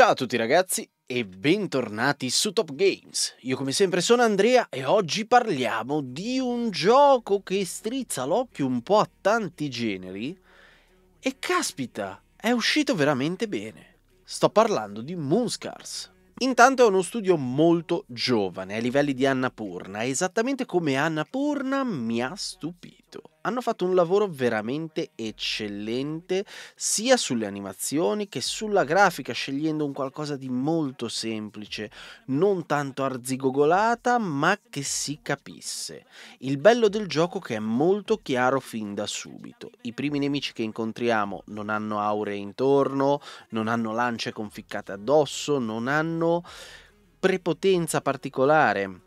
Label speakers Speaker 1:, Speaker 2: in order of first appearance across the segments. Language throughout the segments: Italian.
Speaker 1: Ciao a tutti ragazzi e bentornati su Top Games. Io come sempre sono Andrea e oggi parliamo di un gioco che strizza l'occhio un po' a tanti generi e caspita, è uscito veramente bene. Sto parlando di Moonscars. Intanto è uno studio molto giovane, ai livelli di Annapurna, esattamente come Annapurna mi ha stupito hanno fatto un lavoro veramente eccellente sia sulle animazioni che sulla grafica, scegliendo un qualcosa di molto semplice, non tanto arzigogolata, ma che si capisse. Il bello del gioco che è molto chiaro fin da subito. I primi nemici che incontriamo non hanno aure intorno, non hanno lance conficcate addosso, non hanno prepotenza particolare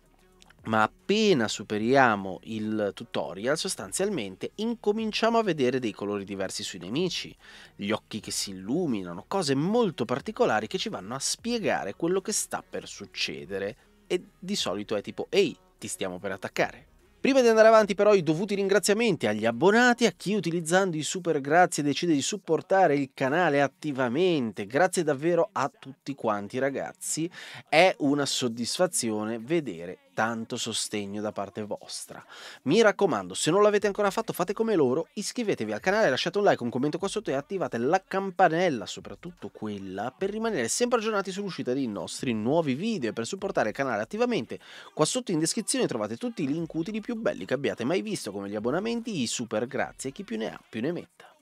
Speaker 1: ma appena superiamo il tutorial sostanzialmente incominciamo a vedere dei colori diversi sui nemici, gli occhi che si illuminano, cose molto particolari che ci vanno a spiegare quello che sta per succedere e di solito è tipo ehi, ti stiamo per attaccare. Prima di andare avanti però i dovuti ringraziamenti agli abbonati, a chi utilizzando i super grazie decide di supportare il canale attivamente, grazie davvero a tutti quanti ragazzi, è una soddisfazione vedere tanto sostegno da parte vostra. Mi raccomando, se non l'avete ancora fatto, fate come loro, iscrivetevi al canale, lasciate un like, un commento qua sotto e attivate la campanella, soprattutto quella, per rimanere sempre aggiornati sull'uscita dei nostri nuovi video e per supportare il canale attivamente. Qua sotto in descrizione trovate tutti i link utili più belli che abbiate mai visto, come gli abbonamenti, i super grazie e chi più ne ha più ne metta.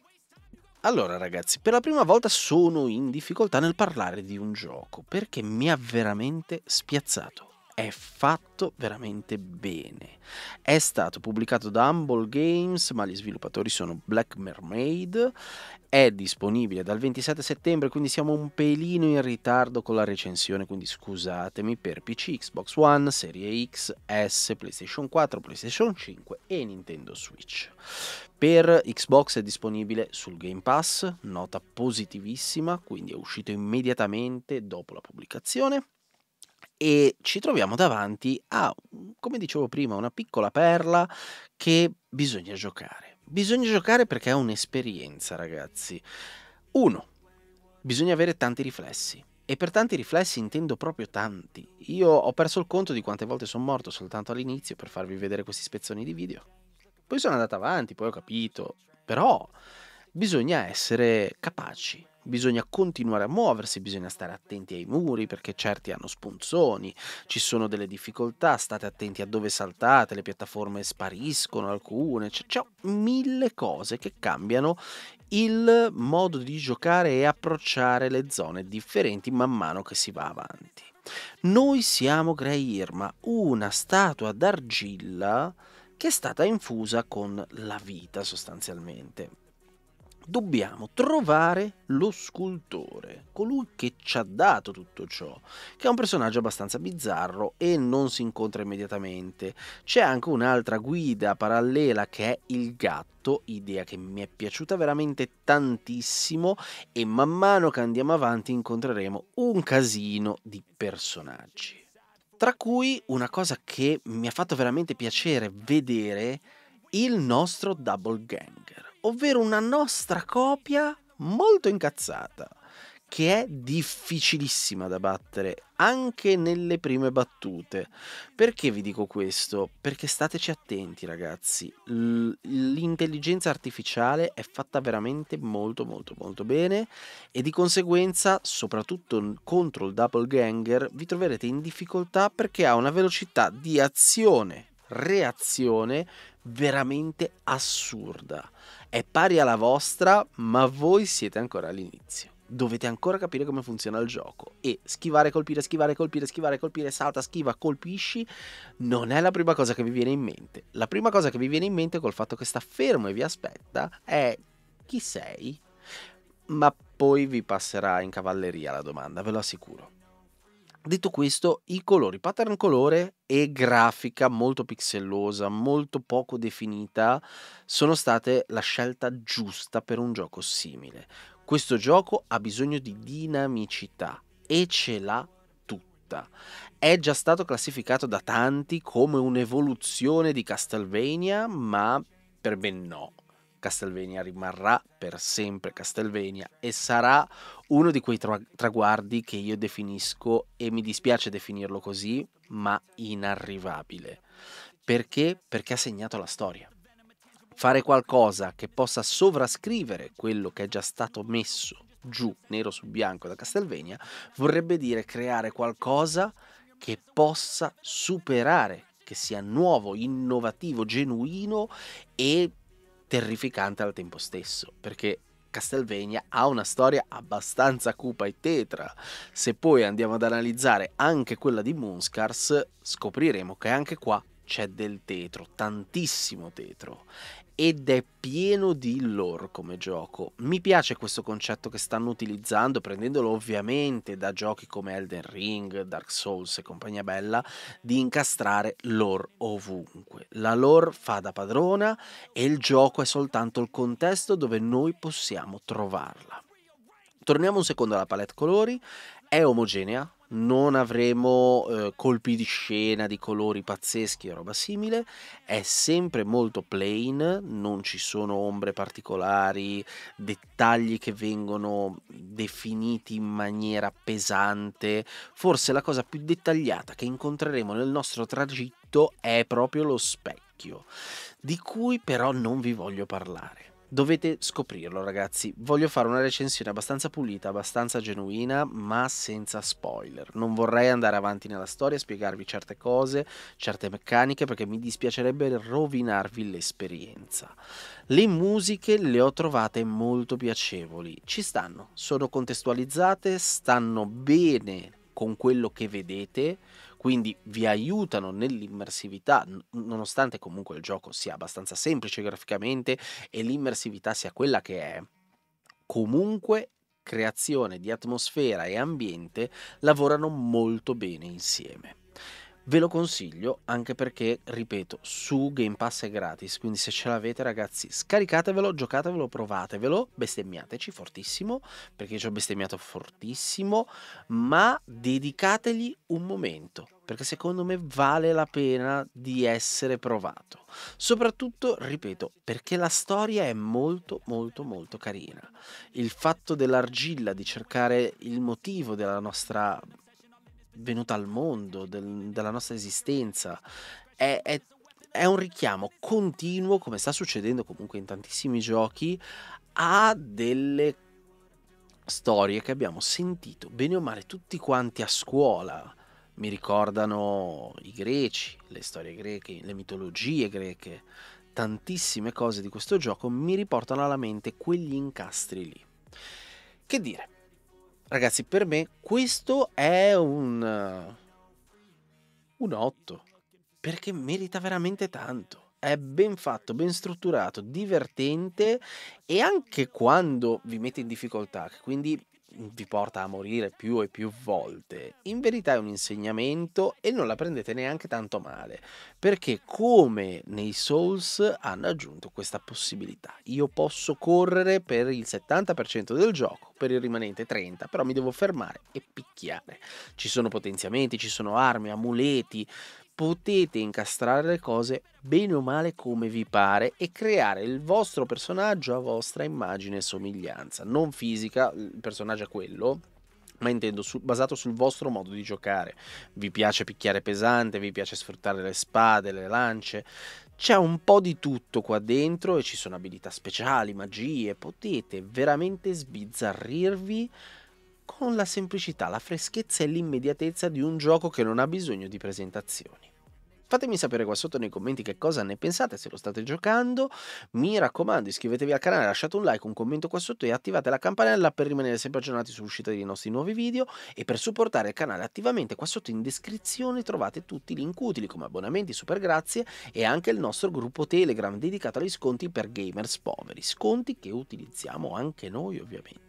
Speaker 1: Allora ragazzi, per la prima volta sono in difficoltà nel parlare di un gioco perché mi ha veramente spiazzato è fatto veramente bene. È stato pubblicato da Humble Games, ma gli sviluppatori sono Black Mermaid. È disponibile dal 27 settembre, quindi siamo un pelino in ritardo con la recensione, quindi scusatemi per PC, Xbox One, Serie X, S, PlayStation 4, PlayStation 5 e Nintendo Switch. Per Xbox è disponibile sul Game Pass, nota positivissima, quindi è uscito immediatamente dopo la pubblicazione e ci troviamo davanti a, come dicevo prima, una piccola perla che bisogna giocare. Bisogna giocare perché è un'esperienza, ragazzi. Uno, bisogna avere tanti riflessi. E per tanti riflessi intendo proprio tanti. Io ho perso il conto di quante volte sono morto soltanto all'inizio per farvi vedere questi spezzoni di video. Poi sono andato avanti, poi ho capito. Però bisogna essere capaci bisogna continuare a muoversi, bisogna stare attenti ai muri perché certi hanno spunzoni, ci sono delle difficoltà, state attenti a dove saltate, le piattaforme spariscono alcune, c'è, c'è mille cose che cambiano il modo di giocare e approcciare le zone differenti man mano che si va avanti. Noi siamo Grey Irma, una statua d'argilla che è stata infusa con la vita sostanzialmente dobbiamo trovare lo scultore, colui che ci ha dato tutto ciò, che è un personaggio abbastanza bizzarro e non si incontra immediatamente. C'è anche un'altra guida parallela che è il gatto, idea che mi è piaciuta veramente tantissimo e man mano che andiamo avanti incontreremo un casino di personaggi. Tra cui una cosa che mi ha fatto veramente piacere vedere il nostro double ganger ovvero una nostra copia molto incazzata, che è difficilissima da battere anche nelle prime battute. Perché vi dico questo? Perché stateci attenti ragazzi, l'intelligenza artificiale è fatta veramente molto molto molto bene e di conseguenza soprattutto contro il doppelganger vi troverete in difficoltà perché ha una velocità di azione reazione veramente assurda è pari alla vostra, ma voi siete ancora all'inizio. Dovete ancora capire come funziona il gioco e schivare, colpire, schivare, colpire, schivare, colpire, salta, schiva, colpisci non è la prima cosa che vi viene in mente. La prima cosa che vi viene in mente col fatto che sta fermo e vi aspetta è chi sei? Ma poi vi passerà in cavalleria la domanda, ve lo assicuro. Detto questo, i colori, pattern colore e grafica molto pixellosa, molto poco definita, sono state la scelta giusta per un gioco simile. Questo gioco ha bisogno di dinamicità e ce l'ha tutta. È già stato classificato da tanti come un'evoluzione di Castlevania, ma per me no Castelvenia rimarrà per sempre Castelvenia e sarà uno di quei tra- traguardi che io definisco, e mi dispiace definirlo così, ma inarrivabile. Perché? Perché ha segnato la storia. Fare qualcosa che possa sovrascrivere quello che è già stato messo giù nero su bianco da Castelvenia vorrebbe dire creare qualcosa che possa superare, che sia nuovo, innovativo, genuino e terrificante al tempo stesso, perché Castelvania ha una storia abbastanza cupa e tetra. Se poi andiamo ad analizzare anche quella di Moonscars, scopriremo che anche qua c'è del tetro, tantissimo tetro ed è pieno di lore come gioco. Mi piace questo concetto che stanno utilizzando, prendendolo ovviamente da giochi come Elden Ring, Dark Souls e compagnia bella, di incastrare lore ovunque. La lore fa da padrona e il gioco è soltanto il contesto dove noi possiamo trovarla torniamo un secondo alla palette colori è omogenea, non avremo eh, colpi di scena di colori pazzeschi o roba simile, è sempre molto plain, non ci sono ombre particolari, dettagli che vengono definiti in maniera pesante, forse la cosa più dettagliata che incontreremo nel nostro tragitto è proprio lo specchio, di cui però non vi voglio parlare Dovete scoprirlo ragazzi, voglio fare una recensione abbastanza pulita, abbastanza genuina, ma senza spoiler. Non vorrei andare avanti nella storia spiegarvi certe cose, certe meccaniche, perché mi dispiacerebbe rovinarvi l'esperienza. Le musiche le ho trovate molto piacevoli, ci stanno, sono contestualizzate, stanno bene con quello che vedete, quindi vi aiutano nell'immersività, nonostante comunque il gioco sia abbastanza semplice graficamente e l'immersività sia quella che è, comunque creazione di atmosfera e ambiente lavorano molto bene insieme. Ve lo consiglio anche perché, ripeto, su Game Pass è gratis, quindi se ce l'avete ragazzi scaricatevelo, giocatevelo, provatevelo, bestemmiateci fortissimo, perché ci ho bestemmiato fortissimo, ma dedicategli un momento, perché secondo me vale la pena di essere provato. Soprattutto, ripeto, perché la storia è molto molto molto carina. Il fatto dell'argilla, di cercare il motivo della nostra venuta al mondo, del, della nostra esistenza. È, è, è un richiamo continuo, come sta succedendo comunque in tantissimi giochi, a delle storie che abbiamo sentito bene o male tutti quanti a scuola. Mi ricordano i greci, le storie greche, le mitologie greche, tantissime cose di questo gioco mi riportano alla mente quegli incastri lì. Che dire, Ragazzi, per me questo è un... un 8. Perché merita veramente tanto è ben fatto, ben strutturato, divertente e anche quando vi mette in difficoltà, quindi vi porta a morire più e più volte, in verità è un insegnamento e non la prendete neanche tanto male, perché come nei Souls hanno aggiunto questa possibilità. Io posso correre per il 70% del gioco, per il rimanente 30%, però mi devo fermare e picchiare. Ci sono potenziamenti, ci sono armi, amuleti, potete incastrare le cose bene o male come vi pare e creare il vostro personaggio a vostra immagine e somiglianza, non fisica, il personaggio è quello, ma intendo su, basato sul vostro modo di giocare. Vi piace picchiare pesante, vi piace sfruttare le spade, le lance. C'è un po' di tutto qua dentro e ci sono abilità speciali, magie, potete veramente sbizzarrirvi con la semplicità, la freschezza e l'immediatezza di un gioco che non ha bisogno di presentazioni. Fatemi sapere qua sotto nei commenti che cosa ne pensate, se lo state giocando. Mi raccomando, iscrivetevi al canale, lasciate un like, un commento qua sotto e attivate la campanella per rimanere sempre aggiornati sull'uscita dei nostri nuovi video e per supportare il canale attivamente qua sotto in descrizione trovate tutti i link utili come abbonamenti, super grazie e anche il nostro gruppo Telegram dedicato agli sconti per gamers poveri, sconti che utilizziamo anche noi ovviamente.